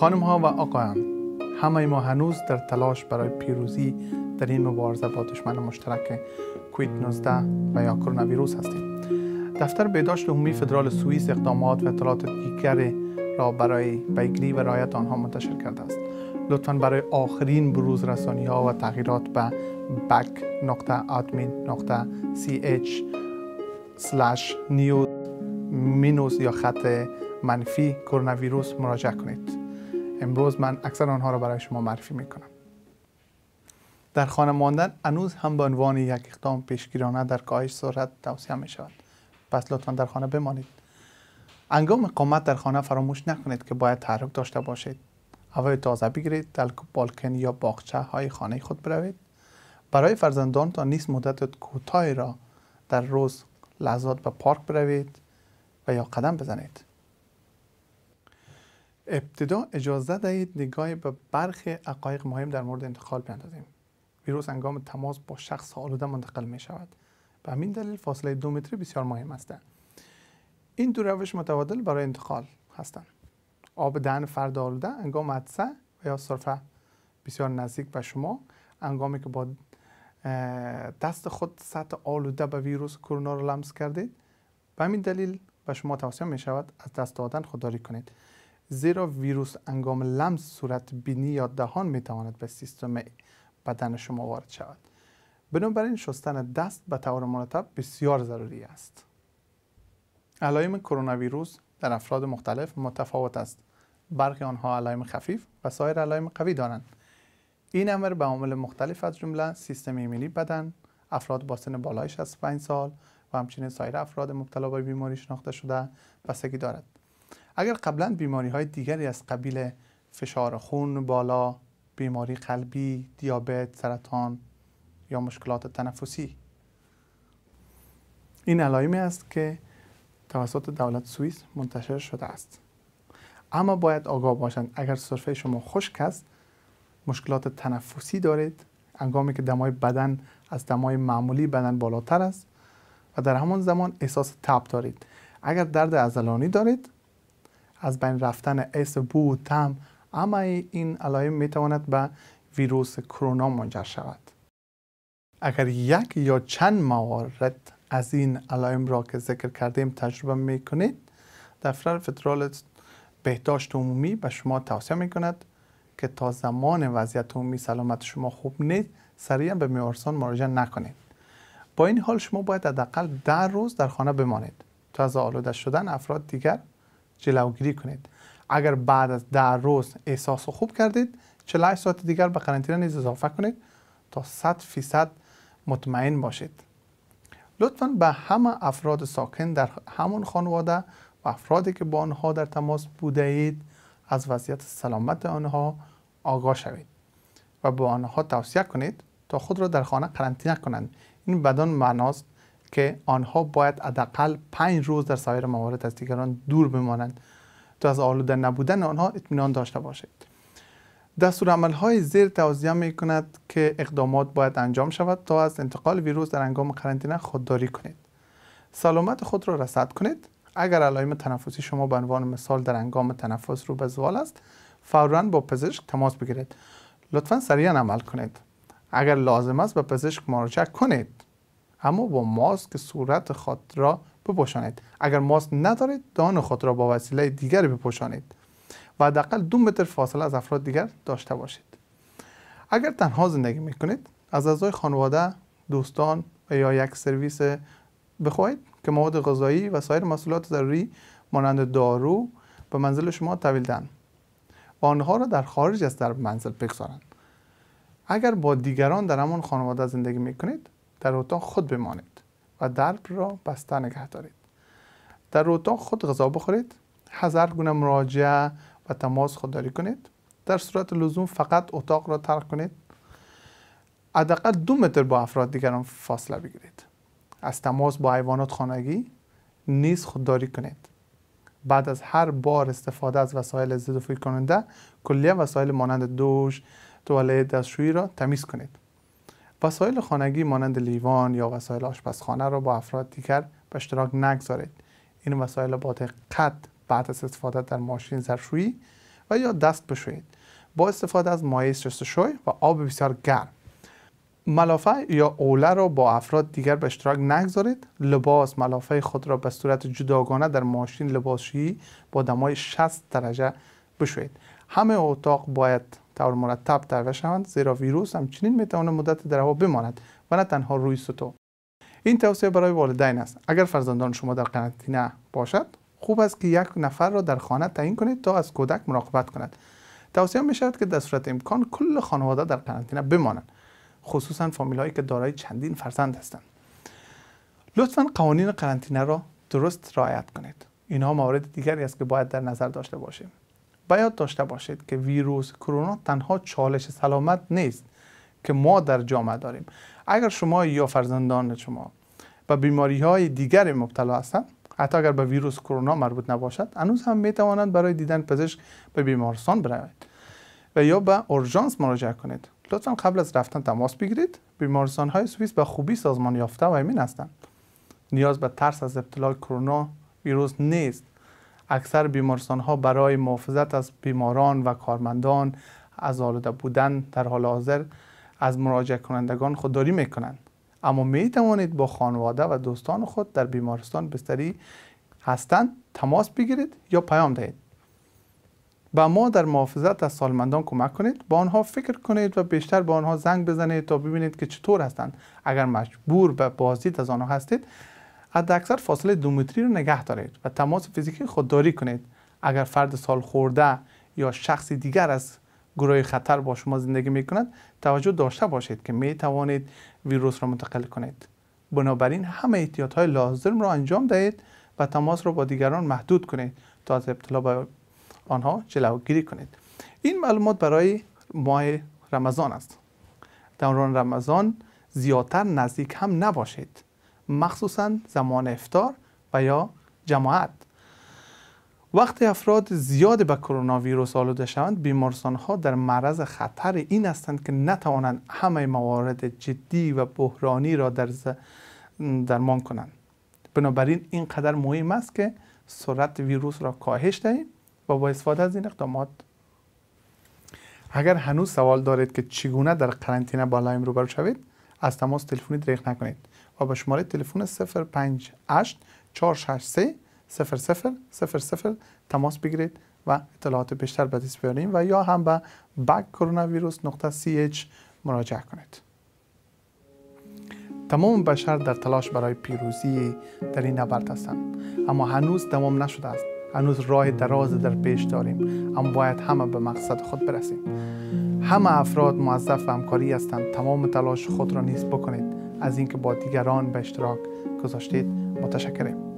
خانم ها و آقایان همه ما هنوز در تلاش برای پیروزی در این مبارزه با دشمن مشترک کویت 19 و یا کرونا ویروس هستیم دفتر بهداشت عمومی فدرال سوئیس اقدامات و اطلاعات دیگر را برای پیگیری و رعایت آنها منتشر کرده است لطفا برای آخرین بروز رسانی ها و تغییرات به back.admin.ch slash news یا خط منفی کرونا ویروس مراجعه کنید امروز من اکثر آنها را برای شما معرفی می کنم در خانه ماندن هنوز هم به عنوان یک اقدام پیشگیرانه در کاهش سرعت توصیه می شود پس لطفا در خانه بمانید انگام اقامت در خانه فراموش نکنید که باید تحرک داشته باشید هوای تازه بگیرید در بالکن یا باغچه های خانه خود بروید برای فرزندانتان نیست مدت کوتاهی را در روز لحظات به پارک بروید و یا قدم بزنید ابتدا اجازه دهید نگاهی به برخی عقایق مهم در مورد انتقال بیندازیم ویروس انگام تماس با شخص آلوده منتقل می شود به همین دلیل فاصله دو متری بسیار مهم است این دو روش متوادل برای انتقال هستند آب دهن فرد آلوده انگام عدسه و یا صرفه بسیار نزدیک به شما انگامی که با دست خود سطح آلوده به ویروس کرونا را لمس کردید به همین دلیل به شما توصیه می شود از دست دادن خودداری کنید زیرا ویروس انگام لمس صورت بینی یا دهان می تواند به سیستم بدن شما وارد شود بنابراین شستن دست به طور مرتب بسیار ضروری است علائم کرونا ویروس در افراد مختلف متفاوت است برخی آنها علائم خفیف و سایر علائم قوی دارند این امر به عوامل مختلف از جمله سیستم ایمنی بدن افراد با سن بالای 65 سال و همچنین سایر افراد مبتلا به بیماری شناخته شده بستگی دارد اگر قبلا بیماری های دیگری از قبیل فشار خون بالا بیماری قلبی دیابت سرطان یا مشکلات تنفسی این علائمی است که توسط دولت سوئیس منتشر شده است اما باید آگاه باشند اگر سرفه شما خشک است مشکلات تنفسی دارید انگامی که دمای بدن از دمای معمولی بدن بالاتر است و در همان زمان احساس تب دارید اگر درد عضلانی دارید از بین رفتن اس بود تم اما این علائم می تواند به ویروس کرونا منجر شود اگر یک یا چند موارد از این علائم را که ذکر کردیم تجربه می کنید دفتر فدرال بهداشت عمومی به شما توصیه می کند که تا زمان وضعیت عمومی سلامت شما خوب نیست سریعا به میارسان مراجعه نکنید با این حال شما باید حداقل ده روز در خانه بمانید تا از آلوده شدن افراد دیگر جلوگیری کنید اگر بعد از ده روز احساس خوب کردید 48 ساعت دیگر به قرنطینه نیز اضافه کنید تا صد فیصد مطمئن باشید لطفا به همه افراد ساکن در همون خانواده و افرادی که با آنها در تماس بوده اید از وضعیت سلامت آنها آگاه شوید و به آنها توصیه کنید تا خود را در خانه قرنطینه کنند این بدان معناست که آنها باید حداقل پنج روز در سایر موارد از دیگران دور بمانند تا از آلوده نبودن آنها اطمینان داشته باشید دستور های زیر توضیح می کند که اقدامات باید انجام شود تا از انتقال ویروس در انگام قرنطینه خودداری کنید سلامت خود را رصد کنید اگر علائم تنفسی شما به عنوان مثال در انگام تنفس رو به زوال است فورا با پزشک تماس بگیرید لطفا سریعا عمل کنید اگر لازم است به پزشک مراجعه کنید اما با ماسک صورت خود را بپوشانید اگر ماسک ندارید دان خود را با وسیله دیگری بپوشانید و حداقل دو متر فاصله از افراد دیگر داشته باشید اگر تنها زندگی میکنید از اعضای خانواده دوستان و یا یک سرویس بخواهید که مواد غذایی و سایر مسئولات ضروری مانند دارو به منزل شما تحویل دهند و آنها را در خارج از در منزل بگذارند اگر با دیگران در همان خانواده زندگی می در اتاق خود بمانید و درب را بسته نگه دارید در اتاق خود غذا بخورید هزار گونه مراجعه و تماس خودداری کنید در صورت لزوم فقط اتاق را ترک کنید حداقل دو متر با افراد دیگران فاصله بگیرید از تماس با حیوانات خانگی نیز خودداری کنید بعد از هر بار استفاده از وسایل ضد کننده کلیه وسایل مانند دوش توالت دستشویی را تمیز کنید وسایل خانگی مانند لیوان یا وسایل آشپزخانه را با افراد دیگر به اشتراک نگذارید این وسایل با دقت بعد از استفاده در ماشین ظرفشویی و یا دست بشویید با استفاده از مایع شستشوی و آب بسیار گرم ملافه یا اوله را با افراد دیگر به اشتراک نگذارید لباس ملافه خود را به صورت جداگانه در ماشین لباسشویی با دمای 60 درجه بشویید همه اتاق باید طور مرتب شوند زیرا ویروس همچنین میتواند مدت در هوا بماند و نه تنها روی سطوح این توصیه برای والدین است اگر فرزندان شما در قرنطینه باشد خوب است که یک نفر را در خانه تعیین کنید تا از کودک مراقبت کند توصیه می شود که در صورت امکان کل خانواده در قرنطینه بمانند خصوصا فامیل هایی که دارای چندین فرزند هستند لطفا قوانین قرنطینه را درست رعایت کنید اینها موارد دیگری است که باید در نظر داشته باشیم باید داشته باشید که ویروس کرونا تنها چالش سلامت نیست که ما در جامعه داریم اگر شما یا فرزندان شما به بیماری های دیگر مبتلا هستند حتی اگر به ویروس کرونا مربوط نباشد هنوز هم می توانند برای دیدن پزشک به بیمارستان بروید و یا به اورژانس مراجعه کنید لطفا قبل از رفتن تماس بگیرید بیمارستان های سوئیس به خوبی سازمان یافته و امین هستند نیاز به ترس از ابتلا کرونا ویروس نیست اکثر بیمارستان ها برای محافظت از بیماران و کارمندان از آلوده بودن در حال حاضر از مراجع کنندگان خودداری میکنند اما می توانید با خانواده و دوستان خود در بیمارستان بستری هستند تماس بگیرید یا پیام دهید با ما در محافظت از سالمندان کمک کنید با آنها فکر کنید و بیشتر به آنها زنگ بزنید تا ببینید که چطور هستند اگر مجبور به بازدید از آنها هستید حداکثر فاصله دو متری رو نگه دارید و تماس فیزیکی خودداری کنید اگر فرد سال خورده یا شخص دیگر از گروه خطر با شما زندگی می کند توجه داشته باشید که می توانید ویروس را منتقل کنید بنابراین همه احتیاط های لازم را انجام دهید و تماس را با دیگران محدود کنید تا از ابتلا به آنها جلوگیری کنید این معلومات برای ماه رمضان است دوران رمضان زیادتر نزدیک هم نباشید مخصوصا زمان افتار و یا جماعت وقتی افراد زیاد به کرونا ویروس آلوده شوند بیمارستان ها در معرض خطر این هستند که نتوانند همه موارد جدی و بحرانی را در درمان کنند بنابراین اینقدر مهم است که سرعت ویروس را کاهش دهیم و با استفاده از این اقدامات اگر هنوز سوال دارید که چگونه در قرنطینه بالایم روبرو شوید از تماس تلفنی دریغ نکنید و به شماره تلفن 058 463 00 00 تماس بگیرید و اطلاعات بیشتر به دست بیاریم و یا هم به backcoronavirus.ch مراجعه کنید تمام بشر در تلاش برای پیروزی در این نبرد هستند اما هنوز تمام نشده است هنوز راه دراز در پیش داریم اما باید همه به مقصد خود برسیم همه افراد موظف و همکاری هستند تمام تلاش خود را نیز بکنید از اینکه با دیگران به اشتراک گذاشتید متشکرم